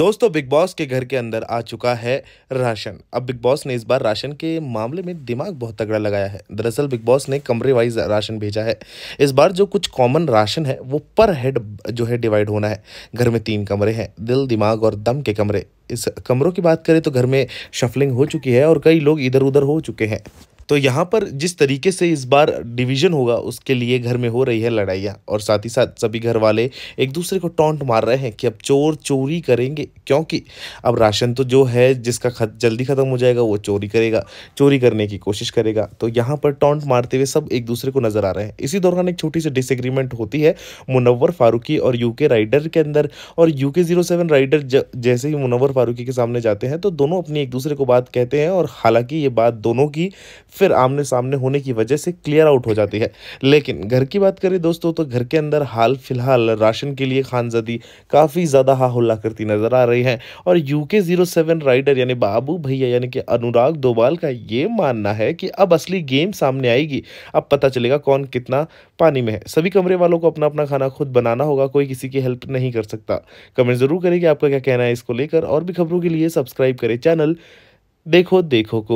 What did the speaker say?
दोस्तों big boss के घर के अंदर आ चुका है राशन अब बिग बॉस ने इस बार राशन के मामले में दिमाग बहुत तगड़ा लगाया है दरअसल बिग बॉस ने कमरे वाइज राशन भेजा है इस बार जो कुछ कॉमन राशन है वो पर हेड जो है डिवाइड होना है घर में तीन कमरे हैं दिल दिमाग और दम के कमरे इस कमरों की बात करें तो घर में शफलिंग हो चुकी है और कई लोग इधर उधर हो चुके हैं तो यहाँ पर जिस तरीके से इस बार डिवीजन होगा उसके लिए घर में हो रही है लड़ाइयाँ और साथ ही साथ सभी घर वाले एक दूसरे को टोंट मार रहे हैं कि अब चोर चोरी करेंगे क्योंकि अब राशन तो जो है जिसका खत जल्दी ख़त्म हो जाएगा वो चोरी करेगा चोरी करने की कोशिश करेगा तो यहाँ पर टोंट मारते हुए सब एक दूसरे को नज़र आ रहे हैं इसी दौरान एक छोटी सी डिसग्रीमेंट होती है मुनवर फारूकी और यू राइडर के अंदर और यू जीरो सेवन राइडर जैसे ही मुनवर फारूकी के सामने जाते हैं तो दोनों अपनी एक दूसरे को बात कहते हैं और हालाँकि ये बात दोनों की फिर आमने सामने होने की वजह से क्लियर आउट हो जाती है लेकिन घर की बात करें दोस्तों तो घर के अंदर हाल फिलहाल राशन के लिए खानजदी काफ़ी ज़्यादा हाहुल्ला करती नज़र आ रही है और यू के जीरो सेवन राइडर यानी बाबू भैया यानी कि अनुराग दोबाल का ये मानना है कि अब असली गेम सामने आएगी अब पता चलेगा कौन कितना पानी में है सभी कमरे वालों को अपना अपना खाना खुद बनाना होगा कोई किसी की हेल्प नहीं कर सकता कमेंट ज़रूर करें कि आपका क्या कहना है इसको लेकर और भी खबरों के लिए सब्सक्राइब करें चैनल देखो देखो को